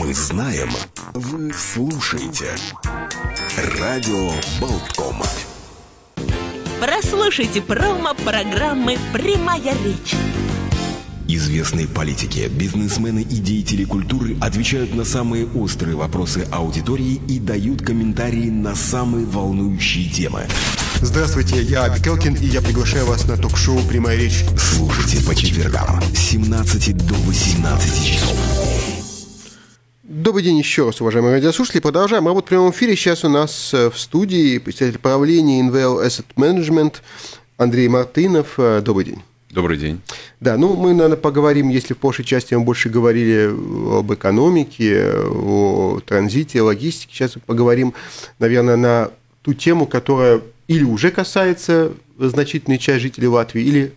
Мы знаем, вы слушаете. Радио Болткома. Прослушайте промо программы «Прямая речь». Известные политики, бизнесмены и деятели культуры отвечают на самые острые вопросы аудитории и дают комментарии на самые волнующие темы. Здравствуйте, я Абикелкин, и я приглашаю вас на ток-шоу «Прямая речь». Слушайте по четвергам с 17 до 18 часов. Добрый день еще раз, уважаемые радиослушатели. Продолжаем работу в прямом эфире. Сейчас у нас э, в студии представитель правления Invel Asset Management Андрей Мартынов. Э, добрый день. Добрый день. Да, ну мы, наверное, поговорим, если в прошлой части мы больше говорили об экономике, о транзите, о логистике. Сейчас поговорим, наверное, на ту тему, которая или уже касается значительной часть жителей Латвии, или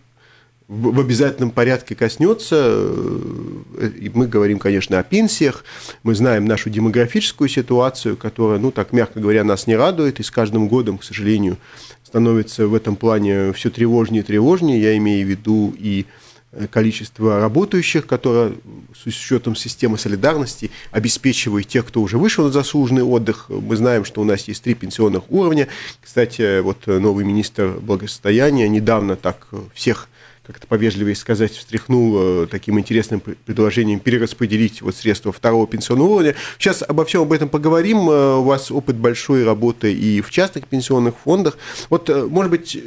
в обязательном порядке коснется. Э, мы говорим, конечно, о пенсиях. Мы знаем нашу демографическую ситуацию, которая, ну так мягко говоря, нас не радует. И с каждым годом, к сожалению, становится в этом плане все тревожнее и тревожнее. Я имею в виду и э, количество работающих, которое с учетом системы солидарности обеспечивает тех, кто уже вышел на заслуженный отдых. Мы знаем, что у нас есть три пенсионных уровня. Кстати, вот новый министр благосостояния недавно так всех как то повежливее сказать, встряхнул э, таким интересным предложением перераспределить вот средства второго пенсионного уровня. Сейчас обо всем об этом поговорим. Э, у вас опыт большой работы и в частных пенсионных фондах. Вот, э, может быть,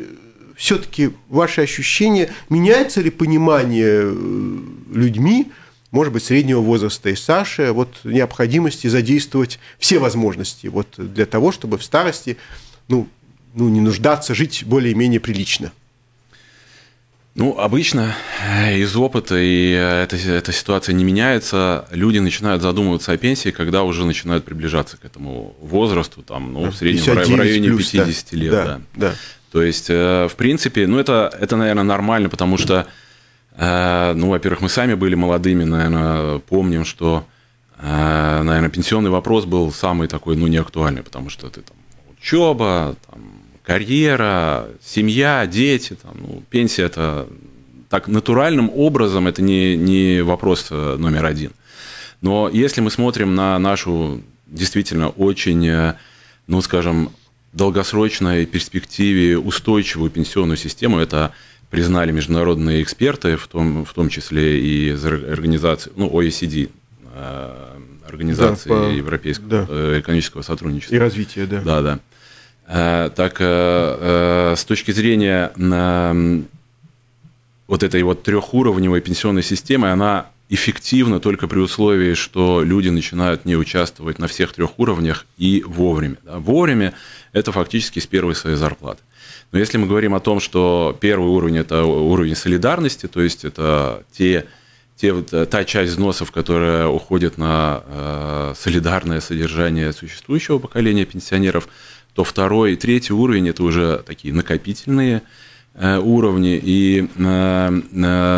все-таки ваши ощущения, меняется ли понимание людьми, может быть, среднего возраста и Саши, а вот необходимости задействовать все возможности вот, для того, чтобы в старости ну, ну, не нуждаться, жить более-менее прилично – ну, обычно э, из опыта, и э, эта, эта ситуация не меняется, люди начинают задумываться о пенсии, когда уже начинают приближаться к этому возрасту, там, ну, в среднем в районе плюс, 50 да. лет. Да, да. да. То есть, э, в принципе, ну, это, это наверное, нормально, потому что, ну, во-первых, мы сами были молодыми, наверное, помним, что, наверное, пенсионный вопрос был самый такой, ну, неактуальный, потому что ты там учеба, там, карьера, семья, дети, там, ну, пенсия это так натуральным образом это не, не вопрос э, номер один. Но если мы смотрим на нашу действительно очень, э, ну скажем, долгосрочной перспективе устойчивую пенсионную систему, это признали международные эксперты, в том, в том числе и из организации, ну, OECD, э, организации да, по... Европейского да. экономического сотрудничества. И развития, да. Да, да. Э, так э, э, с точки зрения вот этой вот трехуровневой пенсионной системы, она эффективна только при условии, что люди начинают не участвовать на всех трех уровнях и вовремя. Вовремя – это фактически с первой своей зарплаты. Но если мы говорим о том, что первый уровень – это уровень солидарности, то есть это те те, та часть взносов, которая уходит на солидарное содержание существующего поколения пенсионеров, то второй и третий уровень это уже такие накопительные э, уровни. И э, э,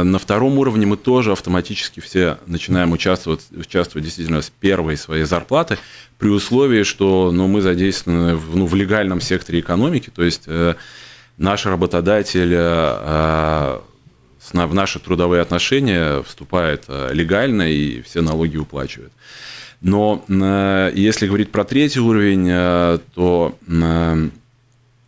на втором уровне мы тоже автоматически все начинаем участвовать, участвовать действительно с первой своей зарплаты, при условии, что ну, мы задействованы в, ну, в легальном секторе экономики, то есть наш работодатель в наши трудовые отношения вступает легально и все налоги уплачивает. Но э, если говорить про третий уровень, э, то э,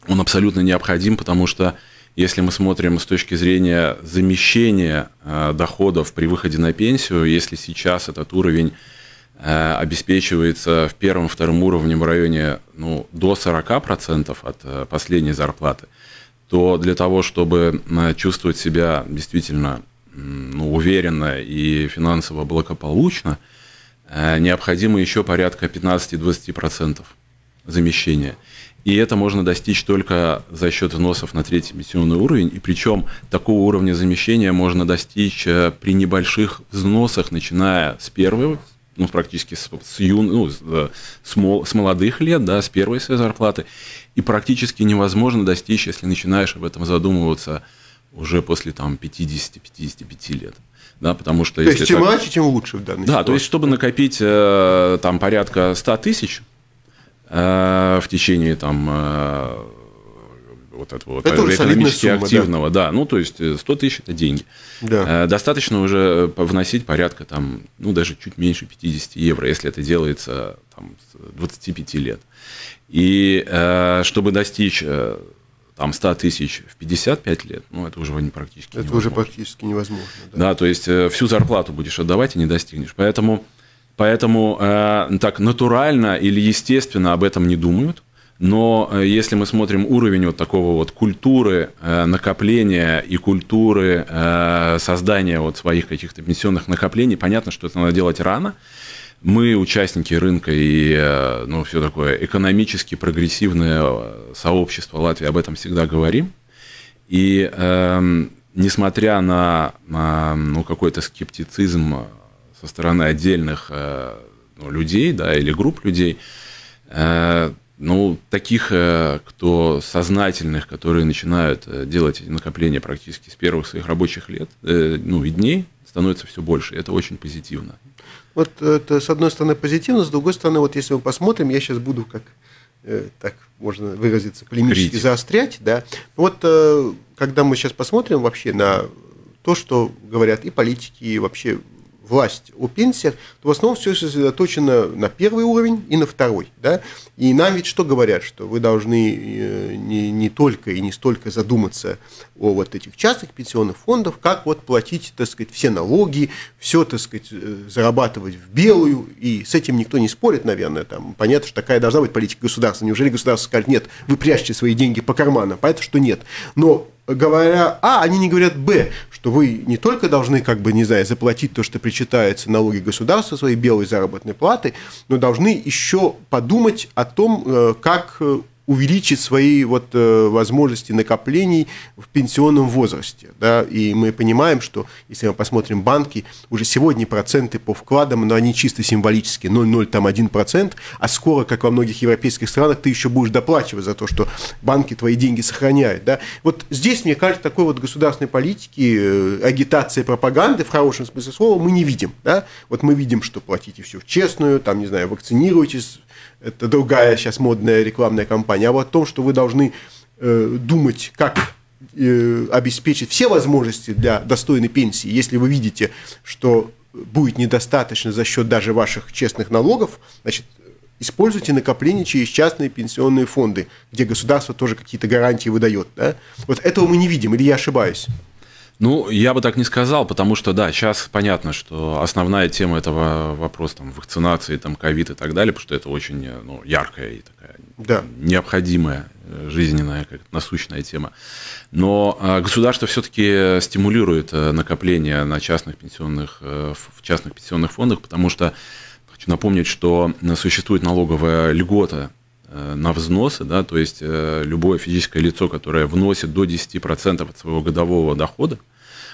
он абсолютно необходим, потому что если мы смотрим с точки зрения замещения доходов при выходе на пенсию, если сейчас этот уровень обеспечивается в первом-втором уровне в районе ну, до 40% от последней зарплаты, то для того, чтобы чувствовать себя действительно ну, уверенно и финансово благополучно – Э, необходимо еще порядка 15-20% замещения. И это можно достичь только за счет взносов на третий пенсионный уровень. И причем такого уровня замещения можно достичь э, при небольших взносах, начиная с первого, ну, практически с, с, юн, ну, э, с, мол, с молодых лет, да, с первой своей зарплаты. И практически невозможно достичь, если начинаешь об этом задумываться уже после там, 50-55 лет да, потому что... То если есть, чем так... иначе, тем лучше в данной Да, ситуации. то есть, чтобы накопить э, там порядка 100 тысяч э, в течение там э, вот этого вот это экономически сумма, активного, да. да, ну то есть 100 тысяч это деньги. Да. Достаточно уже вносить порядка там, ну даже чуть меньше 50 евро, если это делается там с 25 лет. И чтобы достичь там 100 тысяч в 55 лет, ну, это уже практически Это невозможно. уже практически невозможно. Да. да, то есть э, всю зарплату будешь отдавать и не достигнешь. Поэтому, поэтому э, так натурально или естественно об этом не думают. Но э, если мы смотрим уровень вот такого вот культуры э, накопления и культуры э, создания вот своих каких-то пенсионных накоплений, понятно, что это надо делать рано мы участники рынка и э, ну, все такое экономически прогрессивное э, сообщество Латвии, об этом всегда говорим. И э, несмотря на, на ну, какой-то скептицизм э, со стороны отдельных э, ну, людей да, или групп людей, э, ну, таких, кто сознательных, которые начинают делать эти накопления практически с первых своих рабочих лет, ну, и дней, становится все больше. Это очень позитивно. Вот э, это, с одной стороны, позитивно, с другой стороны, вот если мы посмотрим, я сейчас буду как э, так можно выразиться, полемически Критик. заострять, да. Вот э, когда мы сейчас посмотрим вообще на то, что говорят и политики, и вообще власть о пенсиях, то в основном все сосредоточено на первый уровень и на второй. Да? И нам ведь что говорят, что вы должны э, не, не только и не столько задуматься о вот этих частных пенсионных фондах, как вот платить, так сказать, все налоги, все, так сказать, э, зарабатывать в белую, и с этим никто не спорит, наверное, там, понятно, что такая должна быть политика государства. Неужели государство скажет, нет, вы прячьте свои деньги по карманам, понятно, что нет. Но говоря А, они не говорят Б, что вы не только должны, как бы, не знаю, заплатить то, что причитается налоги государства, своей белой заработной платы, но должны еще подумать о том, э, как э, увеличить свои вот э, возможности накоплений в пенсионном возрасте. Да? И мы понимаем, что если мы посмотрим банки, уже сегодня проценты по вкладам, но они чисто символические, 0,0 там 0,01%, а скоро, как во многих европейских странах, ты еще будешь доплачивать за то, что банки твои деньги сохраняют. Да? Вот здесь, мне кажется, такой вот государственной политики, э, агитации, пропаганды в хорошем смысле слова мы не видим. Да? Вот мы видим, что платите все в честную, там, не знаю, вакцинируйтесь, это другая сейчас модная рекламная кампания, а вот о том, что вы должны э, думать, как э, обеспечить все возможности для достойной пенсии, если вы видите, что будет недостаточно за счет даже ваших честных налогов, значит, используйте накопления через частные пенсионные фонды, где государство тоже какие-то гарантии выдает. Да? Вот этого мы не видим, или я ошибаюсь? Ну, я бы так не сказал, потому что, да, сейчас понятно, что основная тема этого вопроса там, вакцинации, там, ковид и так далее, потому что это очень э, ну, яркая и такая да. необходимая э, жизненная, как насущная тема. Но э, государство все-таки стимулирует накопление на частных пенсионных, в частных пенсионных фондах, потому что хочу напомнить, что существует налоговая льгота Э, на взносы, да, то есть э, любое физическое лицо, которое вносит до 10% от своего годового дохода,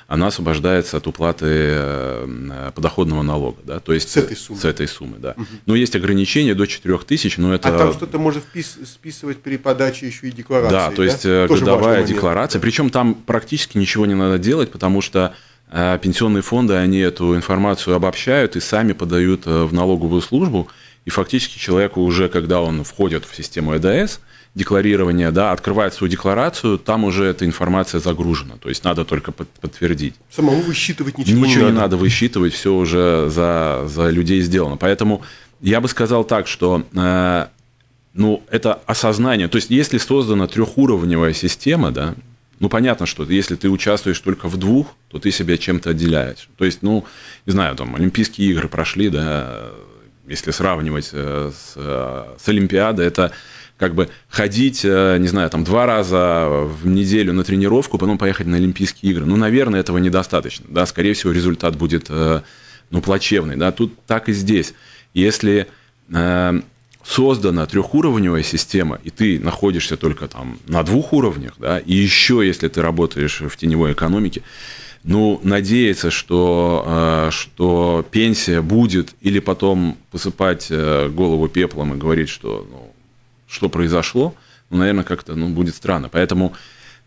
она освобождается от уплаты э, подоходного налога. Да? То есть, с этой суммы? С этой суммы, да. Угу. Но есть ограничение до 4000, но это... А там что-то можно впис... списывать при подаче еще и декларации, да? то есть да? годовая декларация. Момент, Причем там практически ничего не надо делать, потому что пенсионные фонды, они эту информацию обобщают и сами подают в налоговую службу, и фактически человеку уже, когда он входит в систему ЭДС, декларирование, да, открывает свою декларацию, там уже эта информация загружена, то есть надо только под, подтвердить. Самому высчитывать ничего, ничего не надо. не надо высчитывать, все уже за, за людей сделано. Поэтому я бы сказал так, что э, ну, это осознание, то есть если создана трехуровневая система, да, ну, понятно, что если ты участвуешь только в двух, то ты себя чем-то отделяешь. То есть, ну, не знаю, там, Олимпийские игры прошли, да, если сравнивать э, с, э, с Олимпиадой, это как бы ходить, э, не знаю, там два раза в неделю на тренировку, потом поехать на Олимпийские игры. Ну, наверное, этого недостаточно. Да? Скорее всего, результат будет ну, плачевный. Да? Тут так и здесь. Если создана трехуровневая система, и ты находишься только там на двух уровнях, да, и еще если ты работаешь в теневой экономике, ну, надеяться, что, э, что пенсия будет, или потом посыпать э, голову пеплом и говорить, что, ну, что произошло, ну, наверное, как-то ну, будет странно. Поэтому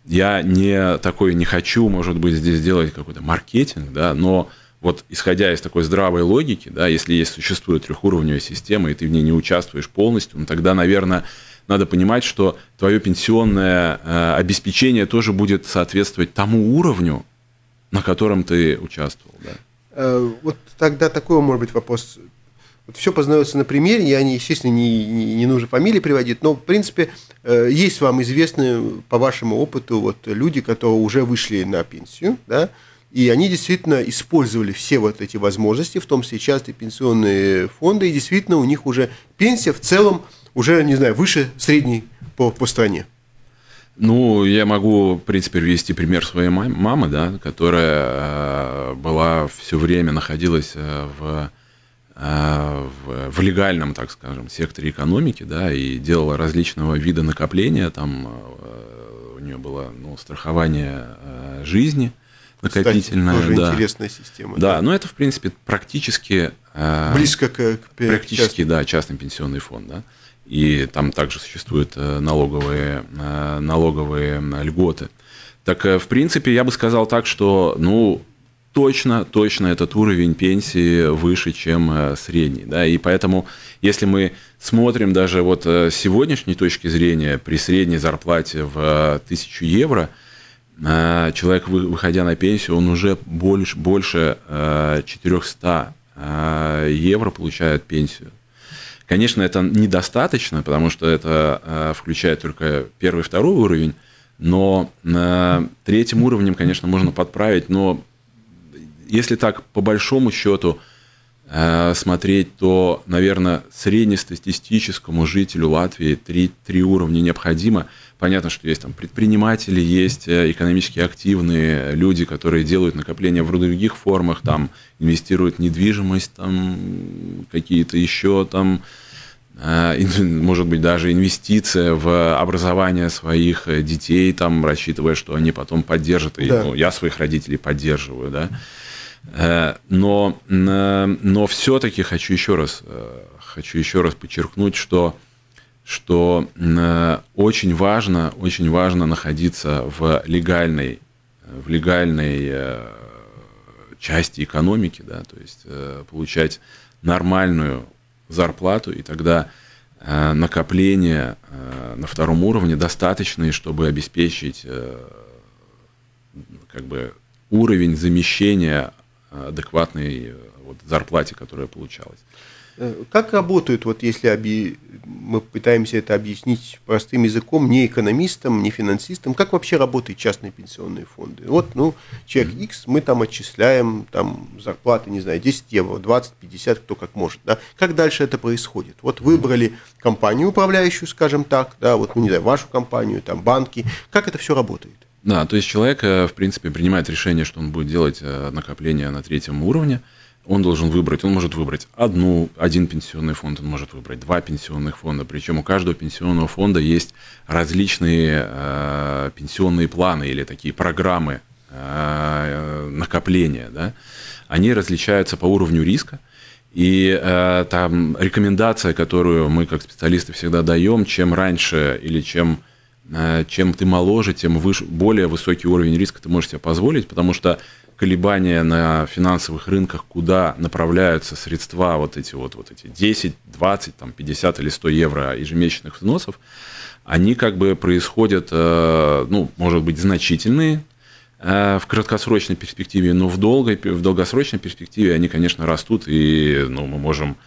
я не такой не хочу, может быть, здесь делать какой-то маркетинг, да, но вот исходя из такой здравой логики, да, если есть, существует трехуровневая система, и ты в ней не участвуешь полностью, ну, тогда, наверное, надо понимать, что твое пенсионное э, обеспечение тоже будет соответствовать тому уровню, на котором ты участвовал, да? Э, вот тогда такой, может быть, вопрос. Вот все познается на примере, я, не, естественно, не, не, не нужно фамилии приводить, но, в принципе, э, есть вам известные, по вашему опыту, вот люди, которые уже вышли на пенсию, да, и они действительно использовали все вот эти возможности, в том числе частые пенсионные фонды, и действительно у них уже пенсия в целом уже, не знаю, выше средней по, по стране. Ну, я могу, в принципе, привести пример своей мамы, да, которая э, была все время находилась э, в, э, в, в легальном, так скажем, секторе экономики, да, и делала различного вида накопления, там у нее было ну, страхование жизни накопительное. Кстати, тоже да. интересная система. Да, да, но ну, это, в принципе, практически... Близко к... Практически, частным. да, частный пенсионный фонд, да и там также существуют э, налоговые, э, налоговые льготы. Так, э, в принципе, я бы сказал так, что, ну, точно, точно этот уровень пенсии выше, чем средний. Да? И поэтому, если мы смотрим даже вот с сегодняшней точки зрения, при средней зарплате в 1000 евро, человек, выходя на пенсию, он уже больше, больше 400 евро получает пенсию. Конечно, это недостаточно, потому что это э, включает только первый и второй уровень, но э, третьим уровнем, конечно, можно подправить, но если так по большому счету – Э, смотреть, то, наверное, среднестатистическому жителю Латвии три, три уровня необходимо. Понятно, что есть там предприниматели, есть э, экономически активные люди, которые делают накопления в других формах, там инвестируют в недвижимость, там какие-то еще там э, может быть, даже инвестиция в образование своих детей, там, рассчитывая, что они потом поддержат. Да. И, ну, я своих родителей поддерживаю, да. Э, но, э, но все-таки хочу еще раз, э, хочу еще раз подчеркнуть, что, что очень важно, очень важно находиться в легальной, в легальной части экономики, да, то есть получать нормальную зарплату, и тогда накопления на втором уровне достаточные, чтобы обеспечить как бы, уровень замещения адекватной э, вот, зарплате, которая получалась. Э, как работают, вот если объ... мы пытаемся это объяснить простым языком, не экономистам, не финансистам, как вообще работают частные пенсионные фонды? Вот, ну, человек X, мы там отчисляем там зарплаты, не знаю, 10 евро, 20, 50, кто как может. Да? Как дальше это происходит? Вот выбрали компанию управляющую, скажем так, да, вот, ну, не знаю, вашу компанию, там, банки. Как это все работает? Да, то есть человек, э, в принципе, принимает решение, что он будет делать э, накопление на третьем уровне. Он должен выбрать, он может выбрать одну, один пенсионный фонд, он может выбрать два пенсионных фонда. Причем у каждого пенсионного фонда есть различные э, пенсионные планы или такие программы э, накопления. Да? Они различаются по уровню риска. И э, там рекомендация, которую мы как специалисты всегда даем, чем раньше или чем Э, чем ты моложе, тем выше, более высокий уровень риска ты можешь себе позволить, потому что колебания на финансовых рынках, куда направляются средства, вот эти вот, вот эти 10, 20, там, 50 или 100 евро ежемесячных взносов, они как бы происходят, э, ну, может быть, значительные э, в краткосрочной перспективе, но в, долгой, в долгосрочной перспективе они, конечно, растут, и ну, мы можем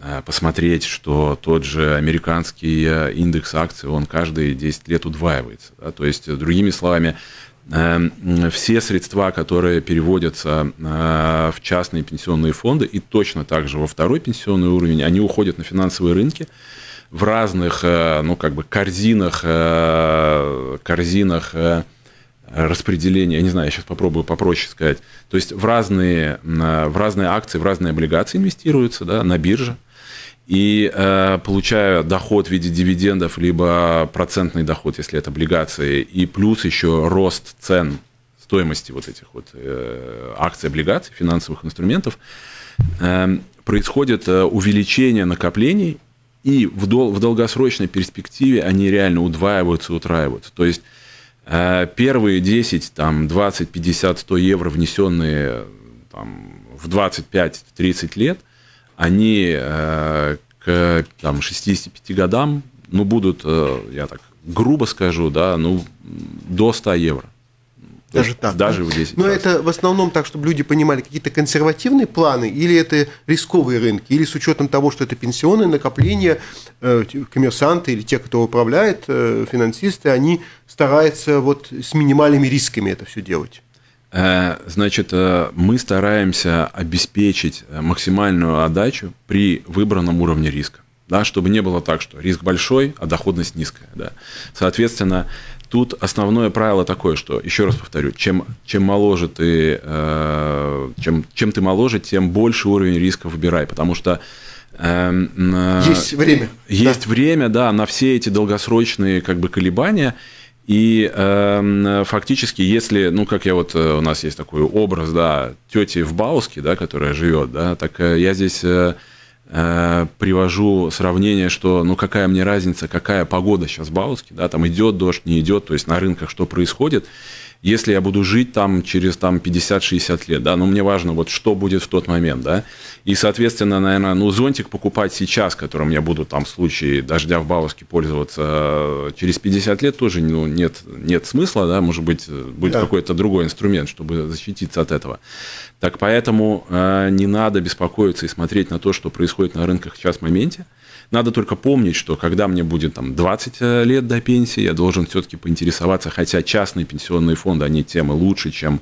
Э, посмотреть, что тот же американский э, индекс акций, он каждые 10 лет удваивается. Да? То есть, э, другими словами, все средства, которые переводятся в частные пенсионные фонды и точно так же во второй пенсионный уровень, они уходят на финансовые рынки в разных, ну, как бы корзинах, корзинах распределение, я не знаю, я сейчас попробую попроще сказать, то есть в разные, а, в разные акции, в разные облигации инвестируются да, на бирже, и э, получая доход в виде дивидендов, либо процентный доход, если это облигации, и плюс еще рост цен стоимости вот этих вот э, акций, облигаций, финансовых инструментов, э, происходит увеличение накоплений, и в, дол в долгосрочной перспективе они реально удваиваются, утраиваются. То есть Э, первые 10, там, 20, 50, 100 евро, внесенные там, в 25-30 лет, они э, к там, 65 годам ну, будут, э, я так грубо скажу, да, ну, до 100 евро. Даже так. Даже да? в 10 Но раз. это в основном так, чтобы люди понимали какие-то консервативные планы, или это рисковые рынки, или с учетом того, что это пенсионные накопления, э, коммерсанты или те, кто управляет, э, финансисты, они стараются вот с минимальными рисками это все делать. Э, значит, мы стараемся обеспечить максимальную отдачу при выбранном уровне риска да, чтобы не было так, что риск большой, а доходность низкая. Да. Соответственно, Тут основное правило такое, что, еще раз повторю, чем, чем моложе ты, э, чем, чем ты моложе, тем больше уровень риска выбирай, потому что э, э, есть время. Есть да. время, да, на все эти долгосрочные как бы колебания. И э, фактически, если, ну, как я вот, э, у нас есть такой образ, да, тети в Бауске, да, которая живет, да, так э, я здесь э, Э, привожу сравнение, что ну какая мне разница, какая погода сейчас в Бауске, да, там идет дождь, не идет, то есть на рынках что происходит если я буду жить там через там, 50-60 лет, да, но ну, мне важно, вот что будет в тот момент, да, и, соответственно, наверное, ну, зонтик покупать сейчас, которым я буду там в случае дождя в Бауске пользоваться э, через 50 лет, тоже ну, нет, нет смысла, да, может быть, э, будет да. какой-то другой инструмент, чтобы защититься от этого. Так поэтому э, не надо беспокоиться и смотреть на то, что происходит на рынках сейчас в моменте, надо только помнить, что когда мне будет там 20 э, лет до пенсии, я должен все-таки поинтересоваться, хотя частные пенсионные фонды, они темы лучше, чем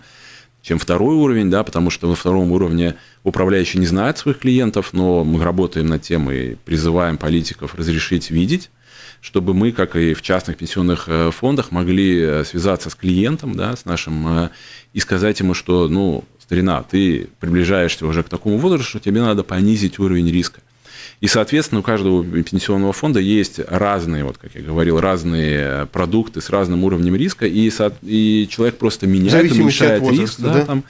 чем второй уровень, да, потому что во втором уровне управляющий не знает своих клиентов, но мы работаем над тем и призываем политиков разрешить видеть, чтобы мы, как и в частных пенсионных э, фондах, могли э, связаться с клиентом, да, с нашим, и сказать ему, что, ну, старина, ты приближаешься уже к такому возрасту, что тебе надо понизить уровень риска. И, соответственно, у каждого пенсионного фонда есть разные, вот как я говорил, разные продукты с разным уровнем риска, и, и человек просто меняет, уменьшает возраста, риск. Да, да? Там,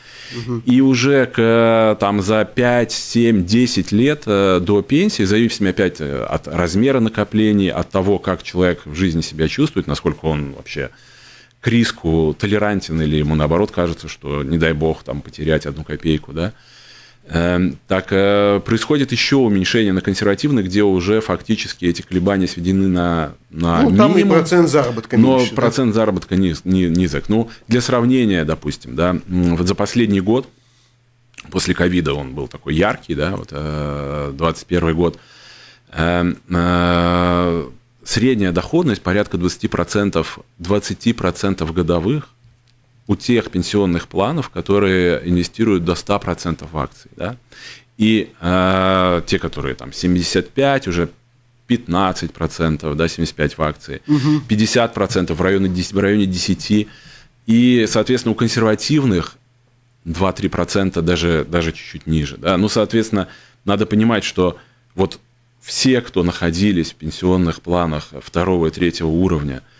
угу. И уже к, там, за 5, 7, 10 лет э, до пенсии, зависим опять э, от размера накоплений, от того, как человек в жизни себя чувствует, насколько он вообще к риску толерантен или ему наоборот кажется, что не дай бог там потерять одну копейку, да, Эм, так э, происходит еще уменьшение на консервативных, где уже фактически эти колебания сведены на, на ну, минимум. там и процент заработка Но меньше, процент да? заработка низок. Ну, для сравнения, допустим, да, вот за последний год, после ковида он был такой яркий, да, вот 21 э, год, эм, э, средняя доходность порядка 20%, 20% годовых у тех пенсионных планов, которые инвестируют до 100% в акции. Да? И э, те, которые там 75, уже 15%, да, 75 в акции, угу. 50% в районе, 10, в районе 10%. И, соответственно, у консервативных 2-3% даже, даже чуть-чуть ниже. Да? Ну, соответственно, надо понимать, что вот все, кто находились в пенсионных планах второго и третьего уровня –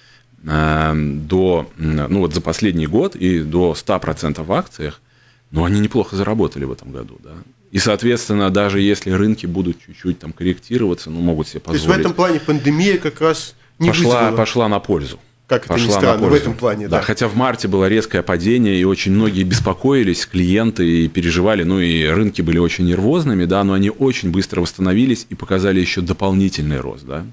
Эм, до, ну вот за последний год и до 100% в акциях, но они неплохо заработали в этом году, да. И, соответственно, даже если рынки будут чуть-чуть там корректироваться, ну, могут себе позволить. То есть в этом плане пандемия как раз не пошла, вызвала. пошла на пользу как это ни странно, в этом плане. Да. да, хотя в марте было резкое падение, и очень многие беспокоились, клиенты и переживали, ну и рынки были очень нервозными, да, но они очень быстро восстановились и показали еще дополнительный рост, да.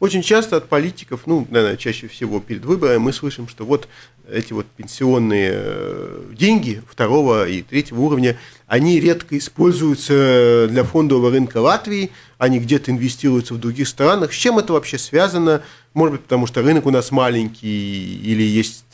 Очень часто от политиков, ну, наверное, чаще всего перед выборами мы слышим, что вот эти вот пенсионные э, деньги второго и третьего уровня, они редко используются для фондового рынка Латвии, они где-то инвестируются в других странах. С чем это вообще связано? Может быть, потому что рынок у нас маленький или есть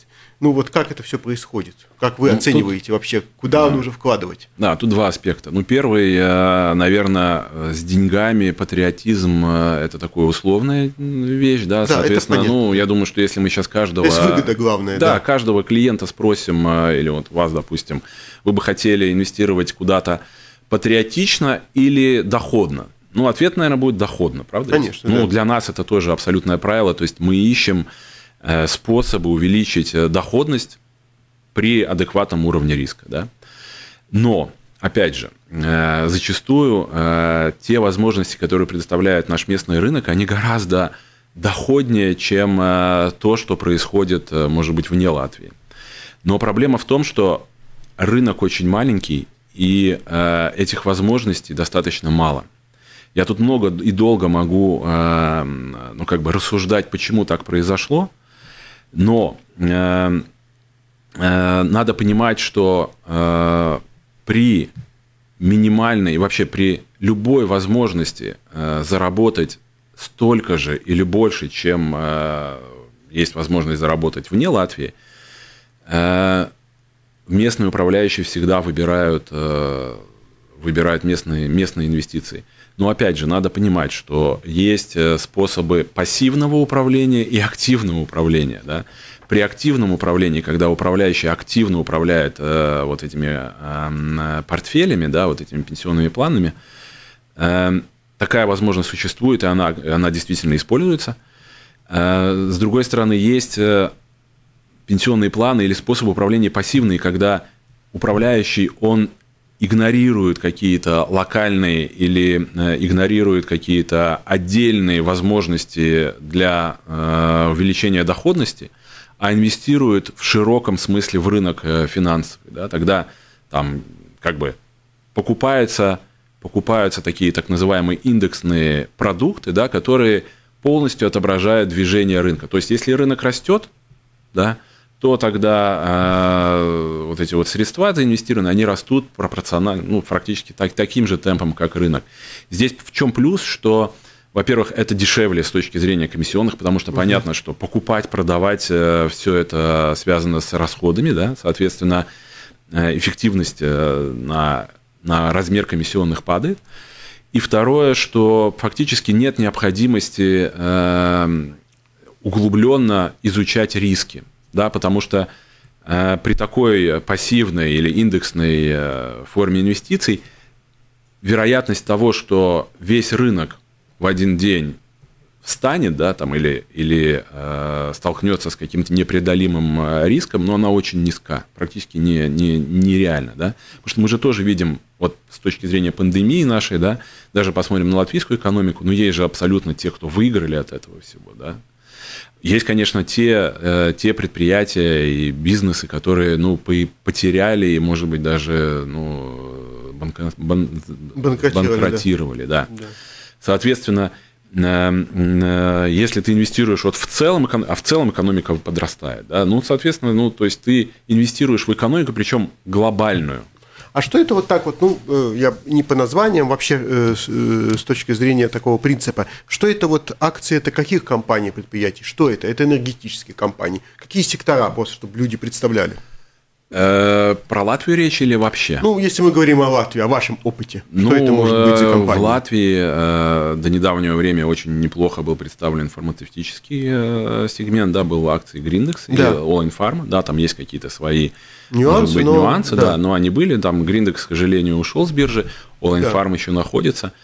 ну вот как это все происходит? Как вы ну, оцениваете тут... вообще, куда да. нужно вкладывать? Да, тут два аспекта. Ну, первый, э, наверное, э, с деньгами патриотизм э, – это такая условная вещь, да, да соответственно, ну, я думаю, что если мы сейчас каждого… То есть выгода главная, да. Да, каждого клиента спросим, или вот вас, допустим, вы бы хотели инвестировать куда-то патриотично или доходно – ну, ответ, наверное, будет доходно, правда? Конечно. Ну, да. для нас это тоже абсолютное правило. То есть мы ищем э, способы увеличить э, доходность при адекватном уровне риска. Да? Но, опять же, э, зачастую те возможности, которые предоставляет наш местный рынок, они гораздо доходнее, чем то, что происходит, может быть, вне Латвии. Но проблема в том, что рынок очень маленький, и этих возможностей достаточно мало – я тут много и долго могу, эм, ну, как бы рассуждать, почему так произошло, но эм, э, надо понимать, что э, при минимальной, вообще при любой возможности э, заработать столько же или больше, чем есть возможность заработать вне Латвии, местные управляющие всегда выбирают, выбирают местные, местные инвестиции – но опять же, надо понимать, что есть э, способы пассивного управления и активного управления. Да? При активном управлении, когда управляющий активно управляет э, вот этими эм, э, портфелями, да, вот этими пенсионными планами, э, такая возможность существует, и она, она действительно используется. Э, с другой стороны, есть э, пенсионные планы или способы управления пассивные, когда управляющий, он игнорируют какие-то локальные или э, игнорируют какие-то отдельные возможности для э, увеличения доходности, а инвестируют в широком смысле в рынок э, финансовый. Да? Тогда там как бы покупаются, покупаются такие так называемые индексные продукты, да, которые полностью отображают движение рынка. То есть, если рынок растет, да, то тогда э, вот эти вот средства заинвестированные, они растут пропорционально, ну, практически так, таким же темпом, как рынок. Здесь в чем плюс, что, во-первых, это дешевле с точки зрения комиссионных, потому что понятно, что покупать, продавать, э, все это связано с расходами, да, соответственно, э, эффективность э, на, на размер комиссионных падает. И второе, что фактически нет необходимости э, эм, углубленно изучать риски да, потому что э, при такой пассивной или индексной э, форме инвестиций вероятность того, что весь рынок в один день встанет, да, там, или, или э, столкнется с каким-то непреодолимым э, риском, но она очень низка, практически не, не, нереально, да, потому что мы же тоже видим, вот с точки зрения пандемии нашей, да, даже посмотрим на латвийскую экономику, ну, есть же абсолютно те, кто выиграли от этого всего, да, есть, конечно, те, э, те предприятия и бизнесы, которые ну, потеряли и, может быть, даже ну, банка, бан, банкротировали. Да. Да. да. Соответственно, э, э, если ты инвестируешь вот в целом, а в целом экономика подрастает, да, ну, соответственно, ну, то есть ты инвестируешь в экономику, причем глобальную, а что это вот так вот, ну, э, я не по названиям, вообще э, э, с точки зрения такого принципа, что это вот акции, это каких компаний, предприятий, что это? Это энергетические компании. Какие сектора, просто чтобы люди представляли? Э, про Латвию речь или вообще? Ну, если мы говорим о Латвии, о вашем опыте, ну, что это может быть за компания? Э, в Латвии э, до недавнего времени очень неплохо был представлен фармацевтический э, сегмент, да, был акции Гриндекс да. и All in Pharma, да, там есть какие-то свои нюансы, может быть, но, нюансы да. да, но они были, там Гриндекс, к сожалению, ушел с биржи, All in да. Farm еще находится.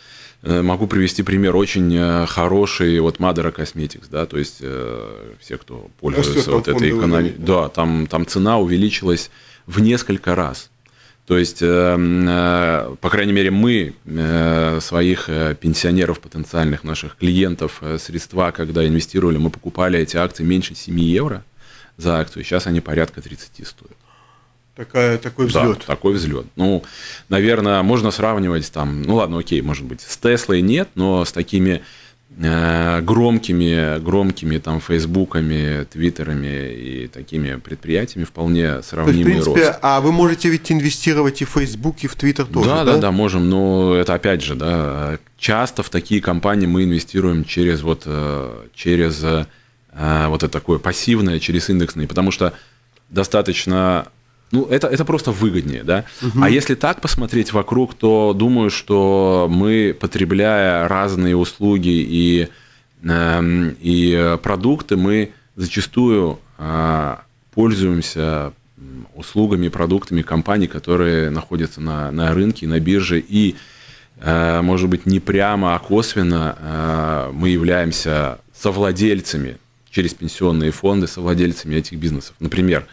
Э, могу привести пример очень э, хороший вот Мадера Cosmetics, да, то есть э, все, кто пользуется вот этой экономикой, да, там, там цена увеличилась в несколько раз. То есть, по крайней мере, мы своих пенсионеров, потенциальных наших клиентов, средства, когда инвестировали, мы покупали эти акции меньше 7 евро за акцию, сейчас они порядка 30 стоят такая, такой взлет. Да, такой взлет. Ну, наверное, можно сравнивать там, ну ладно, окей, может быть, с Теслой нет, но с такими э, громкими, громкими там фейсбуками, твиттерами и такими предприятиями вполне сравнимый То есть, в принципе, рост. А вы можете ведь инвестировать и в Facebook, и в Twitter тоже, да? Да, да, да, можем, но это опять же, да, часто в такие компании мы инвестируем через вот, э, через э, вот это такое пассивное, через индексные, потому что достаточно ну, это, это просто выгоднее, да. Угу. А если так посмотреть вокруг, то думаю, что мы, потребляя разные услуги и, э, и продукты, мы зачастую э, пользуемся услугами, продуктами компаний, которые находятся на, на рынке, на бирже, и, э, может быть, не прямо, а косвенно э, мы являемся совладельцами через пенсионные фонды, совладельцами этих бизнесов. Например, э,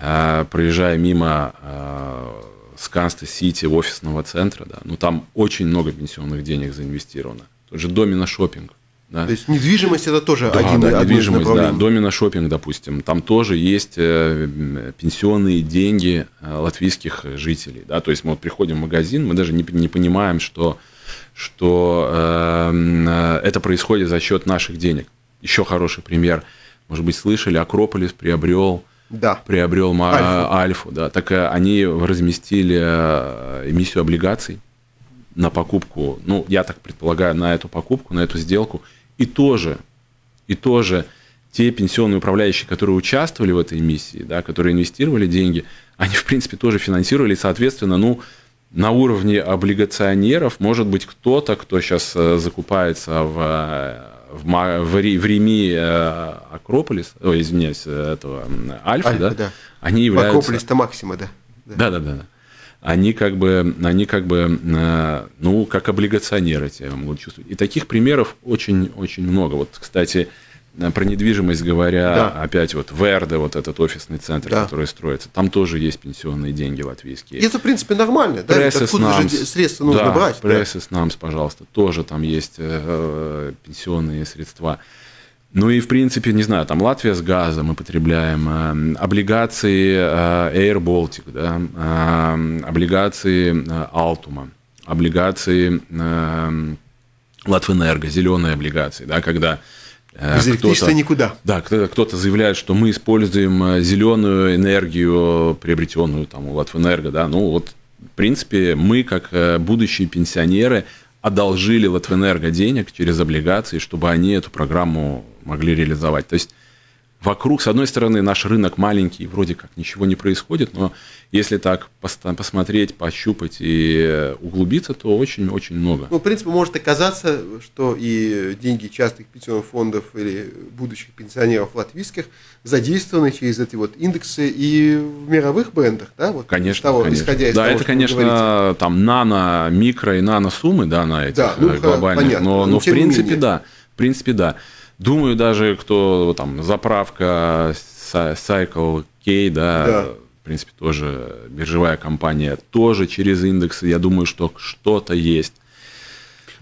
а, проезжая мимо с а, Канста-Сити, офисного центра, да, ну там очень много пенсионных денег заинвестировано. Тот же домино шопинг. Да. То есть недвижимость это тоже да, один, да, недвижимость, да, домино шопинг, допустим, там тоже есть э, пенсионные деньги э, латвийских жителей, да, то есть мы вот приходим в магазин, мы даже не, не понимаем, что что э, э это происходит за счет наших денег. Еще хороший пример, может быть, слышали, Акрополис приобрел да. приобрел Альфу. А, Альфу, да, так э, они разместили э, эмиссию облигаций на покупку, ну, я так предполагаю, на эту покупку, на эту сделку, и тоже, и тоже те пенсионные управляющие, которые участвовали в этой эмиссии, да, которые инвестировали деньги, они, в принципе, тоже финансировали, соответственно, ну, на уровне облигационеров, может быть, кто-то, кто сейчас э, закупается в в, в Риме э, Акрополис, ой, извиняюсь, э, этого Альфа, Альфа да, да, они являются... Акрополис-то Максима, да. Да, да, да. да. Они как бы, они как бы, э, ну, как облигационеры я могу чувствовать. И таких примеров очень-очень много. Вот, кстати, Э, про недвижимость говоря, да. опять вот Верде, вот этот офисный центр, да. который строится, там тоже есть пенсионные деньги латвийские. И это, в принципе, нормально, да? Прессис Откуда NAMS. же средства нужно да, брать? Прессис да. NAMS, пожалуйста, тоже там есть э, э, пенсионные средства. Ну и, в принципе, не знаю, там Латвия с газом мы потребляем, э, облигации э, Air Baltic, да, э, облигации э, Altuma, облигации э, Латвэнерго, зеленые облигации, да, когда без э, электричества никуда. Да, кто-то заявляет, что мы используем э, зеленую энергию, приобретенную там у Латвэнерго, да, ну вот, в принципе, мы, как э, будущие пенсионеры, одолжили Латвэнерго денег через облигации, чтобы они эту программу могли реализовать. То есть вокруг, с одной стороны, наш рынок маленький, вроде как ничего не происходит, но если так посмотреть, пощупать и э, углубиться, то очень-очень много. Ну, в принципе, может оказаться, что и деньги частных пенсионных фондов или будущих пенсионеров латвийских задействованы через эти вот индексы и в мировых брендах, да? Вот конечно, того, конечно. Исходя из да, того, это, конечно, говорите. там нано, микро и нано суммы, да, на этих да, ну, э, глобальных, понятно, но, но, но в принципе, менее. да, в принципе, да. Думаю, даже кто там заправка Cycle K, да, да. в принципе, тоже биржевая компания, тоже через индексы, я думаю, что что-то есть.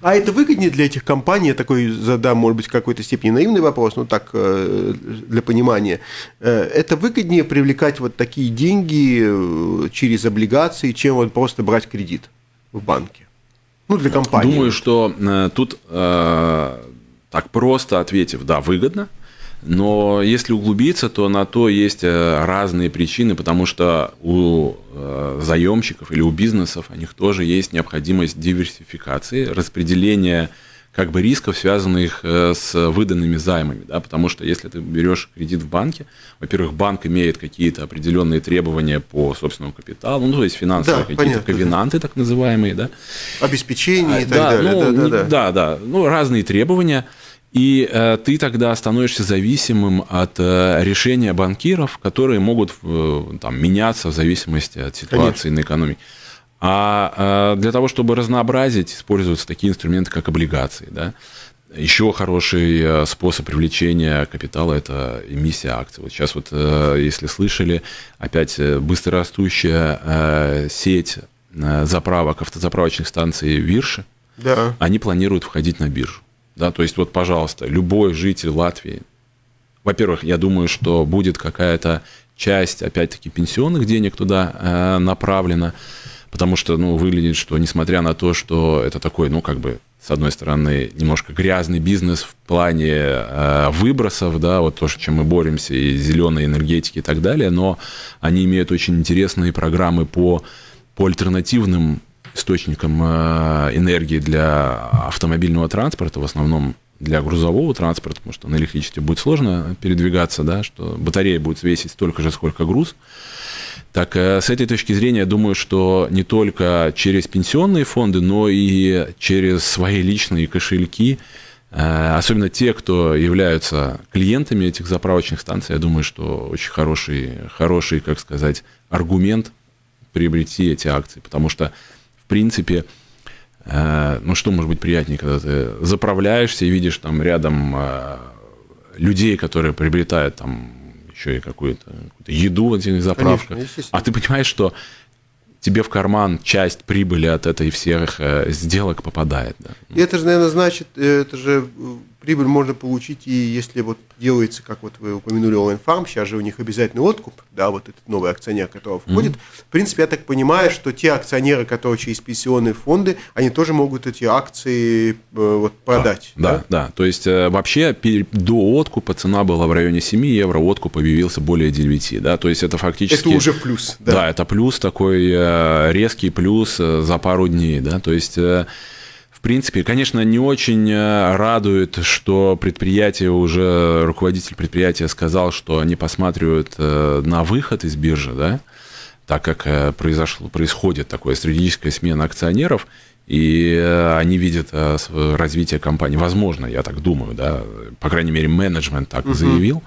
А это выгоднее для этих компаний? Я такой задам, может быть, в какой-то степени наивный вопрос, но так э, для понимания. Э, это выгоднее привлекать вот такие деньги э, через облигации, чем вот просто брать кредит в банке? Ну, для компании. Думаю, что тут так просто ответив, да, выгодно, но если углубиться, то на то есть э, разные причины, потому что у э, заемщиков или у бизнесов у них тоже есть необходимость диверсификации, распределения как бы рисков, связанных э, с выданными займами, да, потому что если ты берешь кредит в банке, во-первых, банк имеет какие-то определенные требования по собственному капиталу, ну, то есть финансовые да, какие-то понятно. ковенанты, так называемые, да. Обеспечение а, и так да, далее. Ну, да, да, да. да, да, ну, разные требования, и э, ты тогда становишься зависимым от э, решения банкиров, которые могут э, там, меняться в зависимости от ситуации Конечно. на экономике. А, а для того, чтобы разнообразить, используются такие инструменты, как облигации. Да? Еще хороший э, способ привлечения капитала – это эмиссия акций. Вот сейчас вот, э, если слышали, опять э, быстрорастущая сеть заправок, автозаправочных станций Вирши, да. они планируют входить на биржу. Да, то есть вот, пожалуйста, любой житель Латвии, во-первых, я думаю, что будет какая-то часть, опять-таки, пенсионных денег туда направлена, потому что, ну, выглядит, что несмотря на то, что это такой, ну, как бы, с одной стороны, немножко грязный бизнес в плане э, выбросов, да, вот то, с чем мы боремся, и зеленой энергетики и так далее, но они имеют очень интересные программы по, по альтернативным источникам э, энергии для автомобильного транспорта, в основном для грузового транспорта, потому что на электричестве будет сложно передвигаться, да, что батарея будет весить столько же, сколько груз. Так, э, с этой точки зрения, я думаю, что не только через пенсионные фонды, но и через свои личные кошельки, э, особенно те, кто являются клиентами этих заправочных станций, я думаю, что очень хороший, хороший как сказать, аргумент приобрести эти акции, потому что, в принципе, э, ну что может быть приятнее, когда ты заправляешься и видишь там рядом людей, которые приобретают там еще и какую-то, какую еду в этих заправках. Конечно, а ты понимаешь, что тебе в карман часть прибыли от этой всех э, сделок попадает. Да? это же, наверное, значит, э, это же э, прибыль можно получить и если вот делается, как вот вы упомянули, онлайн-фарм, сейчас же у них обязательный откуп, да, вот этот новый акционер, которого входит. Mm-hmm. В принципе, я так понимаю, что те акционеры, которые через пенсионные фонды, они тоже могут эти акции э, вот продать. Да, да, да. То есть э, вообще до откупа цена была в районе 7 евро, откуп объявился более 9, да, то есть это фактически... Это уже плюс, да. Да, это плюс такой э, резкий плюс за пару дней, да, то есть принципе, конечно, не очень э, радует, что предприятие уже, руководитель предприятия сказал, что они посматривают э, на выход из биржи, да, так как э, произошло, происходит такое стратегическая смена акционеров, и они видят развитие компании. Возможно, я так думаю, да, по крайней мере, менеджмент так угу. заявил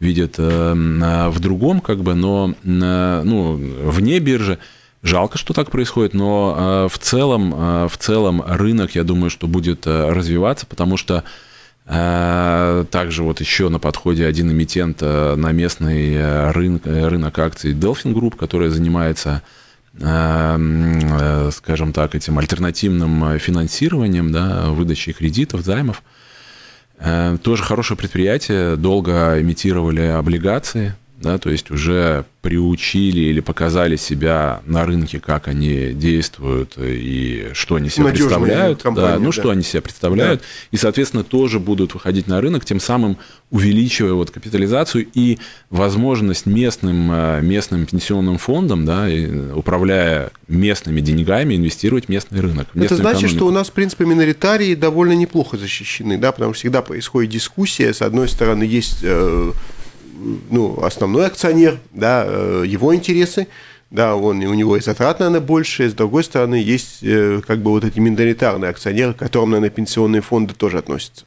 видят в другом, как бы, но ну, вне биржи. Жалко, что так происходит, но э, в целом, э, в целом рынок, я думаю, что будет э, развиваться, потому что также вот еще на подходе один эмитент на местный рынок, рынок акций Delphin Group, которая занимается, скажем так, этим альтернативным финансированием, да, выдачей кредитов, займов. Тоже хорошее предприятие, долго имитировали облигации, да, то есть уже приучили или показали себя на рынке, как они действуют и что они себя представляют, компании, да, ну да. что они себя представляют, да. и, соответственно, тоже будут выходить на рынок, тем самым увеличивая вот капитализацию и возможность местным, э, местным пенсионным фондам, да, управляя местными деньгами, инвестировать в местный рынок. Это значит, экономику. что у нас, в принципе, миноритарии довольно неплохо защищены, да, потому что всегда происходит дискуссия, с одной стороны, есть э, ну, основной акционер, да, э, его интересы, да, он, у него и затрат, наверное, больше, с другой стороны, есть э, как бы вот эти миноритарные акционеры, к которым, наверное, пенсионные фонды тоже относятся.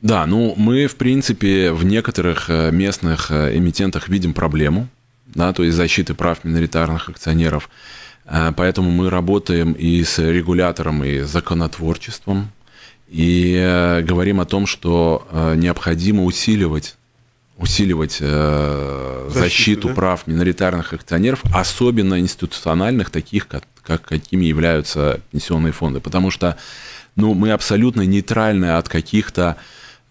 Да, ну мы, в принципе, в некоторых э, местных эмитентах видим проблему, да, то есть защиты прав миноритарных акционеров. Поэтому мы работаем и с регулятором, и с законотворчеством, и говорим о том, что необходимо усиливать усиливать э, защиту, защиту да? прав миноритарных акционеров, особенно институциональных, таких, как, как какими являются пенсионные фонды. Потому что ну, мы абсолютно нейтральны от каких-то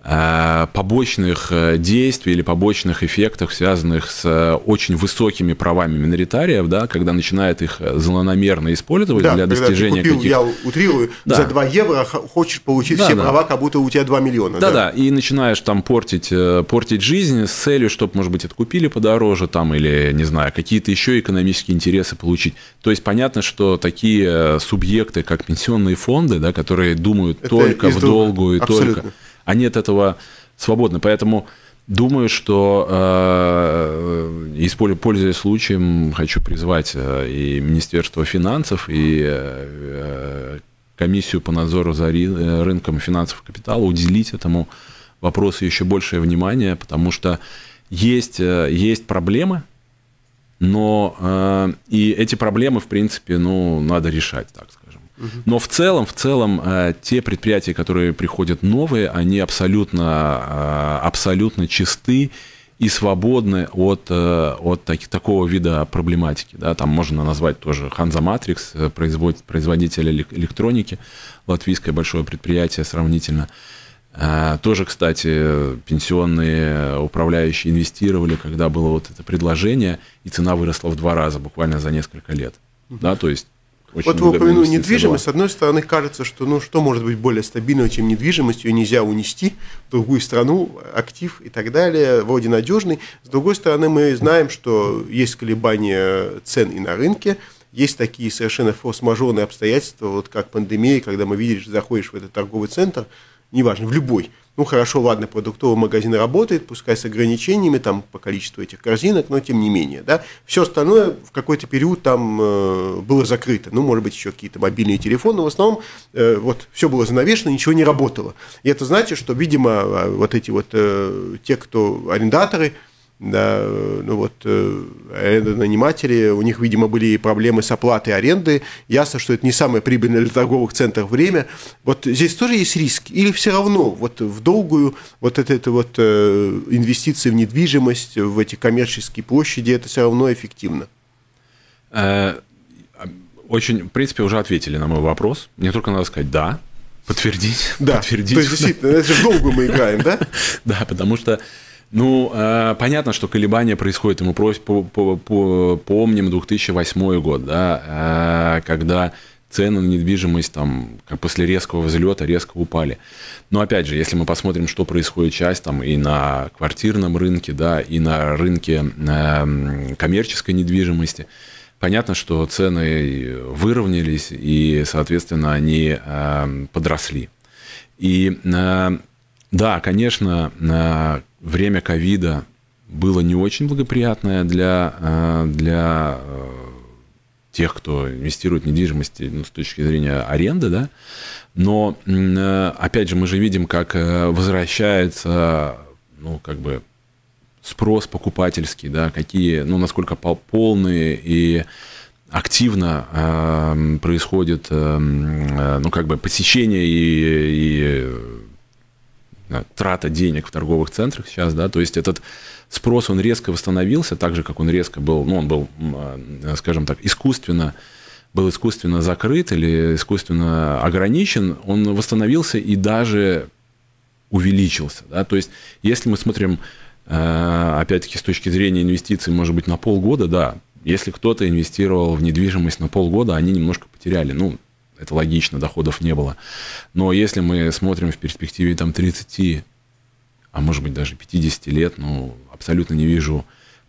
Э, побочных э, действий или побочных эффектах, связанных с э, очень высокими правами миноритариев, да, когда начинает их злонамерно использовать да, для достижения купил, каких... я утрирую, да. за 2 евро хочешь получить да, все да. права, как будто у тебя 2 миллиона. Да, да, и начинаешь там портить, портить жизнь с целью, чтобы, может быть, откупили подороже там или, не знаю, какие-то еще экономические интересы получить. То есть понятно, что такие субъекты, как пенсионные фонды, да, которые думают Это только в долгую, Абсолютно. только они от этого свободны. Поэтому Думаю, что, э, пользуясь случаем, хочу призвать э, и Министерство финансов, и э, э, комиссию по надзору за рынком финансов и капитала уделить этому вопросу еще большее внимание, потому что есть, есть проблемы, но э, и эти проблемы, в принципе, ну, надо решать, так сказать. Но в целом, в целом, э, те предприятия, которые приходят новые, они абсолютно, э, абсолютно чисты и свободны от, э, от так, такого вида проблематики. Да? Там можно назвать тоже Ханза Матрикс производитель, производитель электроники, латвийское большое предприятие сравнительно. Тоже, кстати, пенсионные управляющие инвестировали, когда было вот это предложение, и цена выросла в два раза буквально за несколько лет. Да, то есть очень вот вы упомянули недвижимость. С одной стороны, кажется, что ну что может быть более стабильного, чем недвижимость, ее нельзя унести в другую страну, актив и так далее, вроде надежный. С другой стороны, мы знаем, что есть колебания цен и на рынке, есть такие совершенно форс-мажорные обстоятельства, вот как пандемия, когда мы видели, что заходишь в этот торговый центр, неважно, в любой, ну хорошо, ладно, продуктовый магазин работает, пускай с ограничениями там по количеству этих корзинок, но тем не менее, да, все остальное в какой-то период там э, было закрыто, ну, может быть, еще какие-то мобильные телефоны, но в основном э, вот все было занавешено, ничего не работало. И это значит, что, видимо, а, вот эти вот э, те, кто арендаторы, да, э, ну вот э, арендонаниматели, у них, видимо, были и проблемы с оплатой аренды. Ясно, что это не самое прибыльное для торговых центров время. Вот здесь тоже есть риск. Или все равно вот в долгую вот это, это вот э, инвестиции в недвижимость, в эти коммерческие площади, это все равно эффективно? А, очень, в принципе, уже ответили на мой вопрос. Мне только надо сказать «да», Подтвердить. Да. Подтвердить. То есть, действительно, это же в долгую мы играем, да? Да, потому что ну, э, понятно, что колебания происходят, и мы прось, помним 2008 год, да, э, когда цены на недвижимость там как после резкого взлета резко упали. Но опять же, если мы посмотрим, что происходит часть там и на квартирном рынке, да, и на рынке э, коммерческой недвижимости, понятно, что цены выровнялись и, соответственно, они подросли. И да, конечно, время ковида было не очень благоприятное для, э, для э, тех, кто инвестирует в недвижимость ну, с точки зрения аренды, да. Но, э, опять же, мы же видим, как возвращается, ну, как бы, спрос покупательский, да, какие, ну, насколько полные и активно э, происходит, э, ну, как бы, посещение и, и Э, трата денег в торговых центрах сейчас, да, то есть этот спрос, он резко восстановился, так же, как он резко был, ну, он был, э, э, скажем так, искусственно, был искусственно закрыт или искусственно ограничен, он восстановился и даже увеличился, да, то есть если мы смотрим, опять-таки, с точки зрения инвестиций, может быть, на полгода, да, если кто-то инвестировал в недвижимость на полгода, они немножко потеряли, ну, это логично, доходов не было. Но если мы смотрим в перспективе там 30, а может быть даже 50 лет, ну, абсолютно не вижу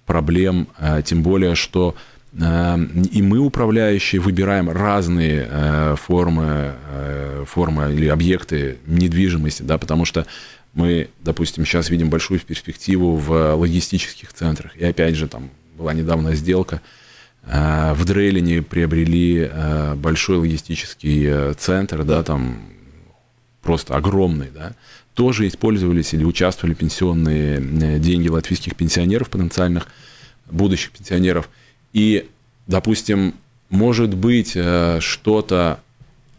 проблем, э, тем более, что э, и мы, управляющие, выбираем разные э, формы, формы или объекты недвижимости, да, потому что мы, допустим, сейчас видим большую перспективу в логистических центрах. И опять же, там была недавно сделка, Э, в Дрейлине приобрели э, большой логистический э, центр, да, там просто огромный, да, тоже использовались или участвовали пенсионные деньги латвийских пенсионеров, потенциальных будущих пенсионеров. И, допустим, может быть, что-то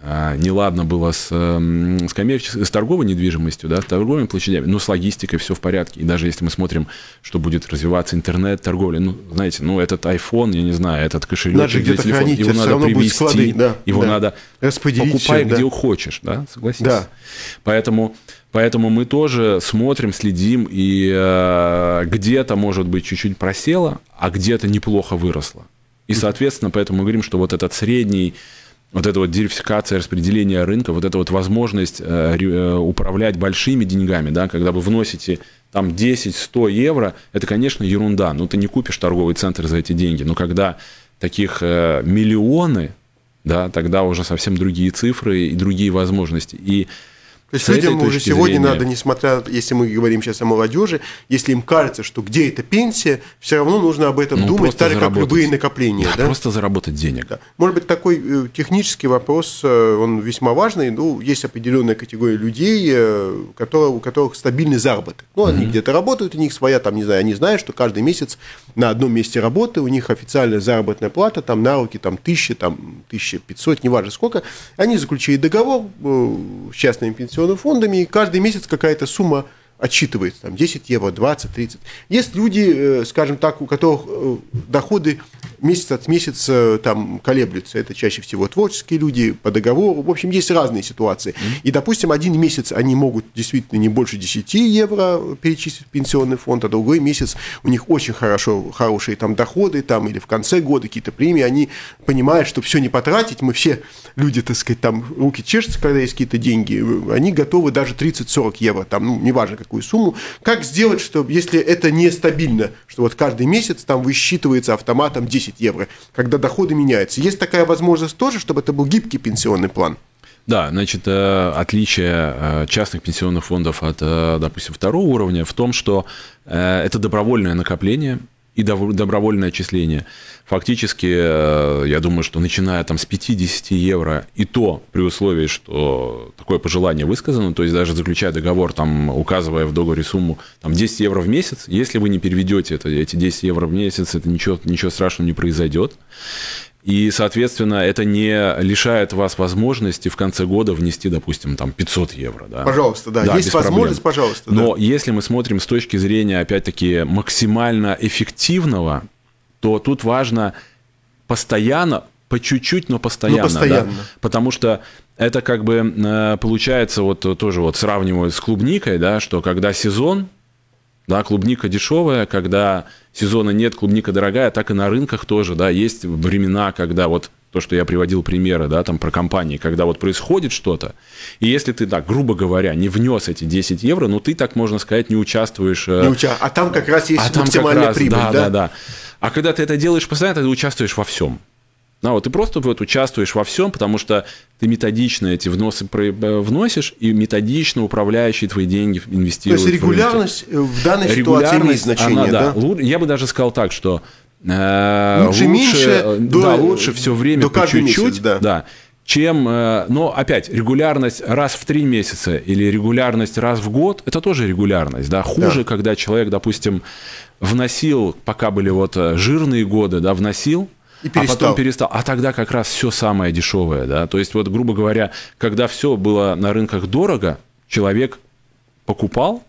а, неладно было с, эм, с, коммерческой, с торговой недвижимостью, да, с торговыми площадями, но ну, с логистикой все в порядке. И даже если мы смотрим, что будет развиваться интернет, торговля, ну, знаете, ну, этот iPhone, я не знаю, этот кошелек, надо где телефон, хранить, его надо привезти, склады, да, его да. надо Распределить где все, да. хочешь, да, согласись. Да. Поэтому, поэтому мы тоже смотрим, следим, и э, где-то, может быть, чуть-чуть просело, а где-то неплохо выросло. И, соответственно, поэтому мы говорим, что вот этот средний вот эта вот диверсификация распределения рынка, вот эта вот возможность э, э, управлять большими деньгами, да, когда вы вносите там 10-100 евро, это, конечно, ерунда. Ну, ты не купишь торговый центр за эти деньги. Но когда таких э, миллионы, да, тогда уже совсем другие цифры и другие возможности. И то есть людям уже сегодня зрения... надо, несмотря, если мы говорим сейчас о молодежи, если им кажется, что где эта пенсия, все равно нужно об этом ну, думать, так как любые накопления. Да, да? Просто заработать денег. Да. Может быть, такой э, технический вопрос, э, он весьма важный. Ну, есть определенная категория людей, э, которые, у которых стабильный заработок. Ну, они mm-hmm. где-то работают, у них своя, там, не знаю, они знают, что каждый месяц на одном месте работы у них официальная заработная плата, там, на руки, там, тысяча, там, тысяча пятьсот, неважно сколько. Они заключили договор с частными пенсионерами, миллионов фондами, и каждый месяц какая-то сумма отчитывается, там 10 евро, 20, 30. Есть люди, э, скажем так, у которых э, доходы месяц от месяца э, там колеблются. Это чаще всего творческие люди по договору. В общем, есть разные ситуации. И, допустим, один месяц они могут действительно не больше 10 евро перечислить в пенсионный фонд, а другой месяц у них очень хорошо, хорошие там доходы там, или в конце года какие-то премии. Они понимают, что все не потратить. Мы все люди, так сказать, там руки чешутся, когда есть какие-то деньги. Они готовы даже 30-40 евро, там, ну, неважно, такую сумму. Как сделать, чтобы, если это нестабильно, что вот каждый месяц там высчитывается автоматом 10 евро, когда доходы меняются? Есть такая возможность тоже, чтобы это был гибкий пенсионный план? Да, значит, э, отличие э, частных пенсионных фондов от, э, допустим, второго уровня в том, что это добровольное накопление и добровольное отчисление фактически, э, я думаю, что начиная там с 50 евро, и то при условии, что такое пожелание высказано, то есть даже заключая договор, там, указывая в договоре сумму там, 10 евро в месяц, если вы не переведете это, эти 10 евро в месяц, это ничего, ничего страшного не произойдет. И, соответственно, это не лишает вас возможности в конце года внести, допустим, там 500 евро. Да? Пожалуйста, да. да есть возможность, проблем. пожалуйста. Да. Но если мы смотрим с точки зрения, опять-таки, максимально эффективного то тут важно постоянно, по чуть-чуть, но постоянно. Ну, постоянно. Да? Потому что это как бы э, получается, вот тоже вот сравнивают с клубникой, да, что когда сезон, да, клубника дешевая, когда сезона нет, клубника дорогая, так и на рынках тоже, да, есть времена, когда вот то, что я приводил примеры, да, там про компании, когда вот происходит что-то, и если ты так, грубо говоря, не внес эти 10 евро, ну ты так, можно сказать, не участвуешь. Э, не уча... А там как раз есть а там раз, прибыль, да, да? Да, да. А когда ты это делаешь постоянно, ты участвуешь во всем. А вот ты просто вот участвуешь во всем, потому что ты методично эти вносы э, вносишь и методично управляющие твои деньги инвестируют. То есть регулярность в, э, в данной регулярность, ситуации имеет значение, она, да? да? Я бы даже сказал так, что э, лучше, лучше меньше, да, до, лучше все время до по чуть-чуть, месяц, да. да чем, э, но опять, регулярность раз в три месяца или регулярность раз в год, это тоже регулярность, да, хуже, да. когда человек, допустим, вносил, пока были вот э, жирные годы, да, вносил, и а потом перестал. А тогда как раз все самое дешевое, да, то есть вот, грубо говоря, когда все было на рынках дорого, человек покупал,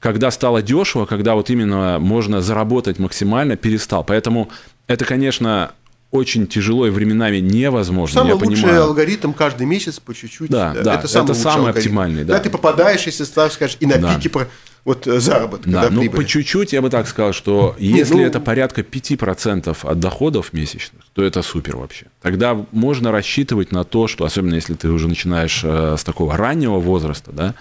когда стало дешево, когда вот именно можно заработать максимально, перестал. Поэтому это, конечно, очень тяжело и временами невозможно. Самый я лучший понимаю. алгоритм каждый месяц по чуть-чуть. Да, да, да, это самый, это самый оптимальный. Да. да, ты попадаешь, если ставишь, скажешь, и на да. пике про вот э, заработок. Да, ну прибыли. по чуть-чуть я бы так сказал, что ну, если ну... это порядка 5% от доходов месячных, то это супер вообще. Тогда можно рассчитывать на то, что, особенно если ты уже начинаешь э, с такого раннего возраста, да,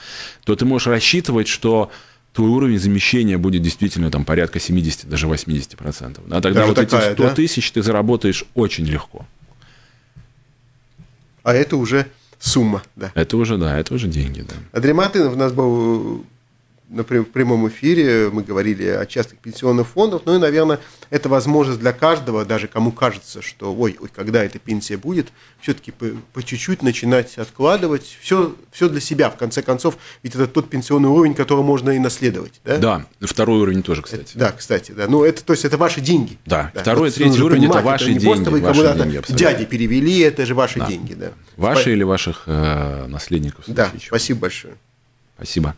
то ты можешь рассчитывать, что твой уровень замещения будет действительно там порядка 70, даже 80 процентов. А тогда даже вот такая, эти 100 да? тысяч ты заработаешь очень легко. А это уже сумма, да. Это уже, да, это уже деньги, да. Адрімати в нас был например, в прямом эфире мы говорили о частных пенсионных фондах, ну и, наверное, это возможность для каждого, даже кому кажется, что ой, ой когда эта пенсия будет, все-таки по чуть-чуть начинать откладывать, все, все для себя, в конце концов, ведь это тот пенсионный уровень, который можно и наследовать, да? Да, второй уровень тоже, кстати. Это, да, кстати, да, ну это, то есть это ваши деньги. Да, да. второй, вот, третий уровень это ваши это не деньги. Просто вы кому дяди перевели, это же ваши да. деньги, да. Ваши Спа... или ваших э, наследников? Да, спасибо большое. Спасибо.